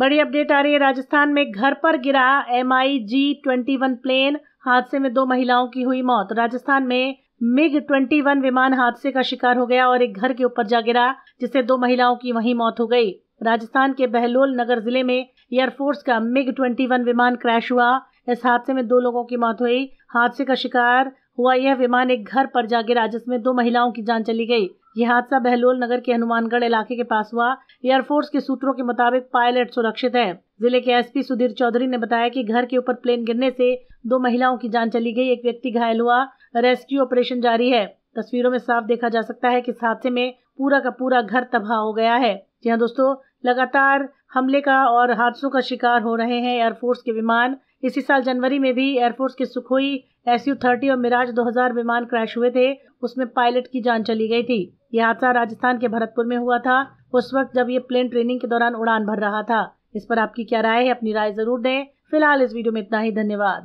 बड़ी अपडेट आ रही है राजस्थान में घर पर गिरा M I G twenty one plane हादसे में दो महिलाओं की हुई मौत राजस्थान में मिग ट्वेंटी वन विमान हादसे का शिकार हो गया और एक घर के ऊपर जा गिरा जिससे दो महिलाओं की वहीं मौत हो गई राजस्थान के बहलोल नगर जिले में एयरफोर्स का मिग ट्वेंटी वन विमान क्रैश हुआ इस हादसे में दो लोगों की मौत हुई हादसे का शिकार हुआ यह विमान एक घर पर जा गिरा जिसमें दो महिलाओं की जान चली गई यह हादसा बहलोल नगर के हनुमानगढ़ इलाके के पास हुआ एयरफोर्स के सूत्रों के मुताबिक पायलट सुरक्षित है जिले के एसपी सुधीर चौधरी ने बताया कि घर के ऊपर प्लेन गिरने से दो महिलाओं की जान चली गई एक व्यक्ति घायल हुआ रेस्क्यू ऑपरेशन जारी है तस्वीरों में साफ देखा जा सकता है कि इस हादसे में पूरा का पूरा घर तबाह हो गया है जी हाँ दोस्तों लगातार हमले का और हादसों का शिकार हो रहे हैं एयरफोर्स के विमान इसी साल जनवरी में भी एयरफोर्स के सुखोई एस यू थर्टी और मिराज 2000 विमान क्रैश हुए थे उसमें पायलट की जान चली गई थी यह हादसा राजस्थान के भरतपुर में हुआ था उस वक्त जब ये प्लेन ट्रेनिंग के दौरान उड़ान भर रहा था इस पर आपकी क्या राय है अपनी राय जरूर दें फिलहाल इस वीडियो में इतना ही धन्यवाद